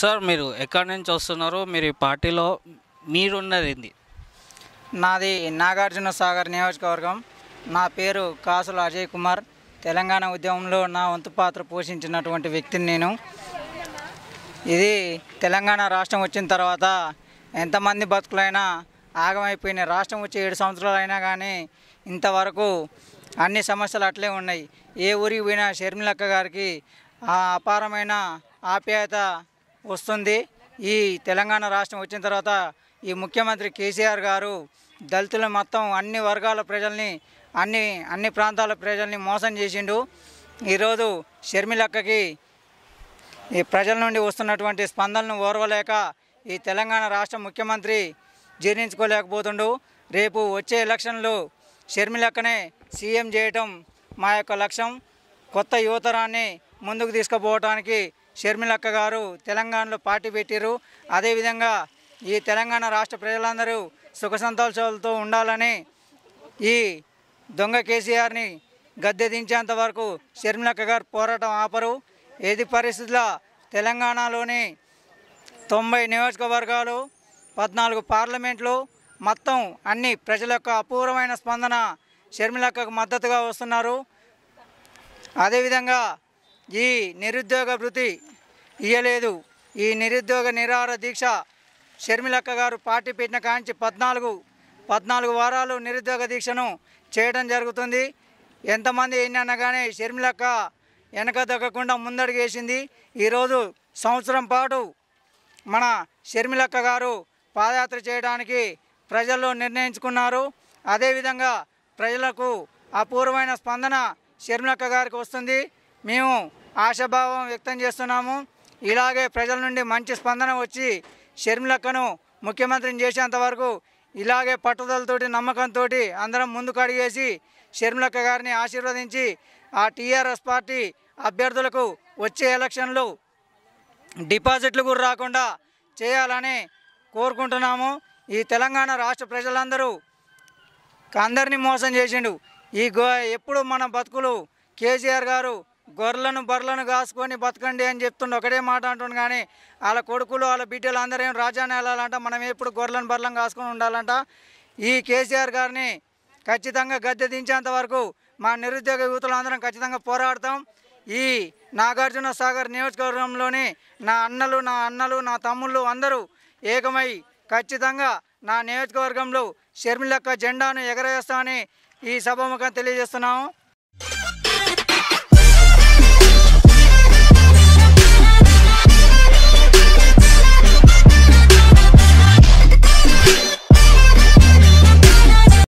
sir మీరు ఎక్కడి నుంచి వస్తున్నారు మీరు ఈ పార్టీలో మీరున్నది ఏంది నాది నాగార్జున సాగర్ నియోజకవర్గం నా పేరు కాసుల అజయ్ కుమార్ తెలంగాణ ఉద్యమంలో నా వంతు పాత్ర పోషించినటువంటి వ్యక్తిని నేను ఇది తెలంగాణ రాష్ట్రం వచ్చిన తర్వాత ఎంతమంది బతుకులైనా ఆగమైపోయినాయి రాష్ట్రం వచ్చి ఏడు సంవత్సరాలు అయినా కానీ ఇంతవరకు అన్ని సమస్యలు అట్లే ఉన్నాయి ఏ ఊరికి పోయినా షర్మిలక్క గారికి ఆ అపారమైన ఆప్యాయత వస్తుంది ఈ తెలంగాణ రాష్ట్రం వచ్చిన తర్వాత ఈ ముఖ్యమంత్రి కేసీఆర్ గారు దళితుల మొత్తం అన్ని వర్గాల ప్రజల్ని అన్ని అన్ని ప్రాంతాల ప్రజల్ని మోసం చేసిండు ఈరోజు షర్మిలక్కకి ఈ ప్రజల నుండి వస్తున్నటువంటి స్పందనను ఓర్వలేక ఈ తెలంగాణ రాష్ట్ర ముఖ్యమంత్రి జీర్ణించుకోలేకపోతుండు రేపు వచ్చే ఎలక్షన్లు షర్మిలక్కనే సీఎం చేయటం మా యొక్క లక్ష్యం కొత్త యువతరాన్ని ముందుకు షర్మిల షర్మిలక్క గారు తెలంగాణలో పార్టీ పెట్టారు అదేవిధంగా ఈ తెలంగాణ రాష్ట్ర ప్రజలందరూ సుఖ సంతోషాలతో ఉండాలని ఈ దొంగ కేసీఆర్ని గద్దె దించేంత వరకు షర్మిలక్క గారు పోరాటం ఆపరు ఏది పరిస్థితుల్లో తెలంగాణలోని తొంభై నియోజకవర్గాలు పద్నాలుగు పార్లమెంట్లు మొత్తం అన్ని ప్రజల యొక్క అపూర్వమైన స్పందన షర్మిలక్కకు మద్దతుగా వస్తున్నారు అదేవిధంగా ఈ నిరుద్యోగ వృత్తి ఇయ్యలేదు ఈ నిరుద్యోగ నిరాహార దీక్ష షర్మిలక్క గారు పార్టీ పెట్టిన కాంచి పద్నాలుగు పద్నాలుగు వారాలు నిరుద్యోగ దీక్షను చేయడం జరుగుతుంది ఎంతమంది కానీ షర్మిలక్క వెనక దక్కకుండా ముందడుగేసింది ఈరోజు సంవత్సరం పాటు మన షర్మిలక్క గారు పాదయాత్ర చేయడానికి ప్రజల్లో నిర్ణయించుకున్నారు అదేవిధంగా ప్రజలకు అపూర్వమైన స్పందన షర్మిలక్క గారికి వస్తుంది మేము ఆశాభావం వ్యక్తం చేస్తున్నాము ఇలాగే ప్రజల నుండి మంచి స్పందన వచ్చి షర్మిలక్కను ముఖ్యమంత్రిని చేసేంత వరకు ఇలాగే పట్టుదలతోటి నమ్మకంతో అందరం ముందుకు అడిగేసి షర్మిలక్క గారిని ఆశీర్వదించి ఆ టీఆర్ఎస్ పార్టీ అభ్యర్థులకు వచ్చే ఎలక్షన్లు డిపాజిట్లు కూడా రాకుండా చేయాలని కోరుకుంటున్నాము ఈ తెలంగాణ రాష్ట్ర ప్రజలందరూ అందరినీ మోసం చేసిండు ఈ గో ఎప్పుడు మన బతుకులు కేసీఆర్ గారు గొర్రెలను బర్రెలను కాసుకొని బతకండి అని చెప్తుండే ఒకటే మాట అంటుండు కానీ వాళ్ళ కొడుకులు వాళ్ళ బిడ్డలు అందరూ ఏం రాజాని వెళ్ళాలంట మనం ఎప్పుడు గొర్రెలను బర్రెలను కాసుకొని ఉండాలంట ఈ కేసీఆర్ గారిని ఖచ్చితంగా గద్దె దించేంత వరకు మా నిరుద్యోగ అందరం ఖచ్చితంగా పోరాడతాం ఈ నాగార్జున సాగర్ నియోజకవర్గంలోని నా అన్నలు నా అన్నలు నా తమ్ముళ్ళు అందరూ ఏకమై ఖచ్చితంగా నా నియోజకవర్గంలో షర్మిలక్క జెండాను ఎగరవేస్తామని ఈ సభ ముఖం తెలియజేస్తున్నాము